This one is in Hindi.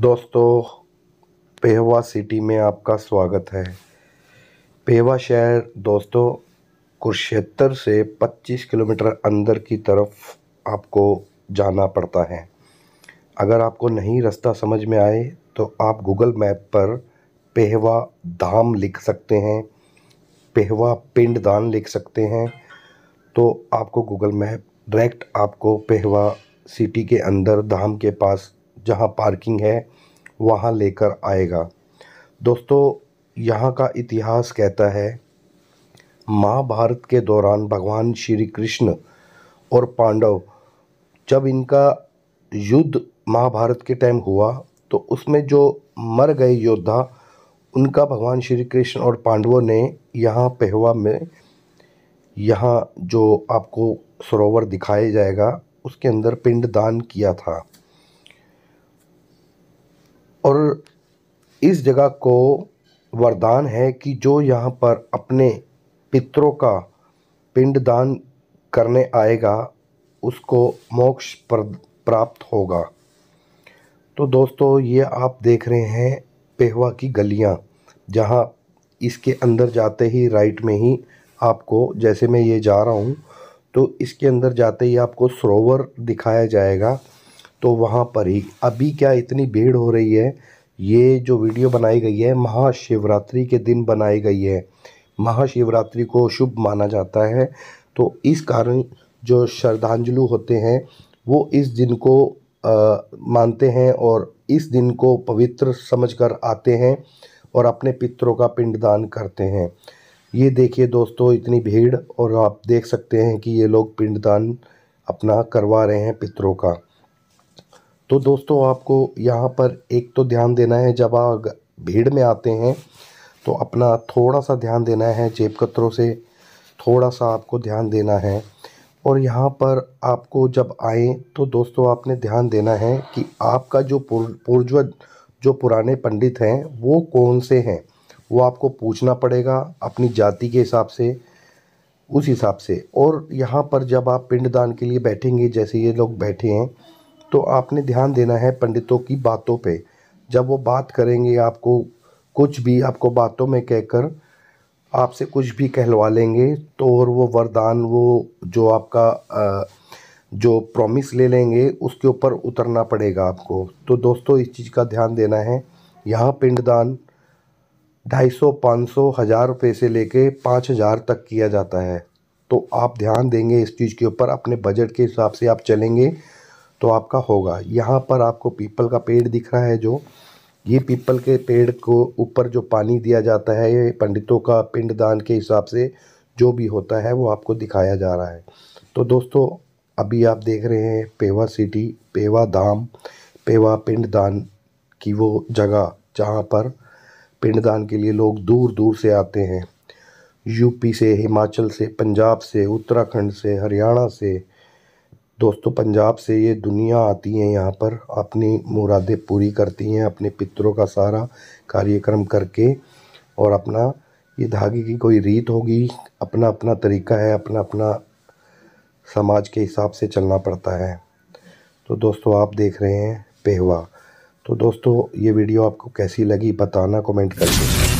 दोस्तों पेहवा सिटी में आपका स्वागत है पेहवा शहर दोस्तों कुरुक्षेत्र से 25 किलोमीटर अंदर की तरफ आपको जाना पड़ता है अगर आपको नहीं रास्ता समझ में आए तो आप गूगल मैप पर पेहवा धाम लिख सकते हैं पेहवा पिंड दान लिख सकते हैं तो आपको गूगल मैप डायरेक्ट आपको पेहवा सिटी के अंदर धाम के पास जहाँ पार्किंग है वहाँ लेकर आएगा दोस्तों यहाँ का इतिहास कहता है महाभारत के दौरान भगवान श्री कृष्ण और पांडव जब इनका युद्ध महाभारत के टाइम हुआ तो उसमें जो मर गए योद्धा उनका भगवान श्री कृष्ण और पांडवों ने यहाँ पहवा में यहाँ जो आपको सरोवर दिखाया जाएगा उसके अंदर पिंड दान किया था और इस जगह को वरदान है कि जो यहाँ पर अपने पितरों का पिंडदान करने आएगा उसको मोक्ष प्राप्त होगा तो दोस्तों ये आप देख रहे हैं पेहवा की गलियाँ जहाँ इसके अंदर जाते ही राइट में ही आपको जैसे मैं ये जा रहा हूँ तो इसके अंदर जाते ही आपको सरोवर दिखाया जाएगा तो वहाँ पर ही अभी क्या इतनी भीड़ हो रही है ये जो वीडियो बनाई गई है महाशिवरात्रि के दिन बनाई गई है महाशिवरात्रि को शुभ माना जाता है तो इस कारण जो श्रद्धांजलु होते हैं वो इस दिन को आ, मानते हैं और इस दिन को पवित्र समझकर आते हैं और अपने पितरों का पिंडदान करते हैं ये देखिए दोस्तों इतनी भीड़ और आप देख सकते हैं कि ये लोग पिंडदान अपना करवा रहे हैं पितरों का तो दोस्तों आपको यहाँ पर एक तो ध्यान देना है जब आप भीड़ में आते हैं तो अपना थोड़ा सा ध्यान देना है जेब कतरों से थोड़ा सा आपको ध्यान देना है और यहाँ पर आपको जब आए तो दोस्तों आपने ध्यान देना है कि आपका जो पूर्व जो पुराने पंडित हैं वो कौन से हैं वो आपको पूछना पड़ेगा अपनी जाति के हिसाब से उस हिसाब से और यहाँ पर जब आप पिंडदान के लिए बैठेंगे जैसे ये लोग बैठे हैं तो आपने ध्यान देना है पंडितों की बातों पे जब वो बात करेंगे आपको कुछ भी आपको बातों में कहकर आपसे कुछ भी कहलवा लेंगे तो और वो वरदान वो जो आपका आ, जो प्रॉमिस ले लेंगे उसके ऊपर उतरना पड़ेगा आपको तो दोस्तों इस चीज़ का ध्यान देना है यहाँ पिंडदान ढाई सौ पाँच सौ हज़ार रुपये से लेके पाँच हज़ार तक किया जाता है तो आप ध्यान देंगे इस चीज़ के ऊपर अपने बजट के हिसाब से आप चलेंगे तो आपका होगा यहाँ पर आपको पीपल का पेड़ दिख रहा है जो ये पीपल के पेड़ को ऊपर जो पानी दिया जाता है ये पंडितों का पिंडदान के हिसाब से जो भी होता है वो आपको दिखाया जा रहा है तो दोस्तों अभी आप देख रहे हैं पेवा सिटी पेवा धाम पेवा पिंडदान की वो जगह जहाँ पर पिंडदान के लिए लोग दूर दूर से आते हैं यूपी से हिमाचल से पंजाब से उत्तराखंड से हरियाणा से दोस्तों पंजाब से ये दुनिया आती है यहाँ पर अपनी मुरादें पूरी करती हैं अपने पितरों का सारा कार्यक्रम करके और अपना ये धागे की कोई रीत होगी अपना अपना तरीका है अपना अपना समाज के हिसाब से चलना पड़ता है तो दोस्तों आप देख रहे हैं पेहवा तो दोस्तों ये वीडियो आपको कैसी लगी बताना कमेंट करके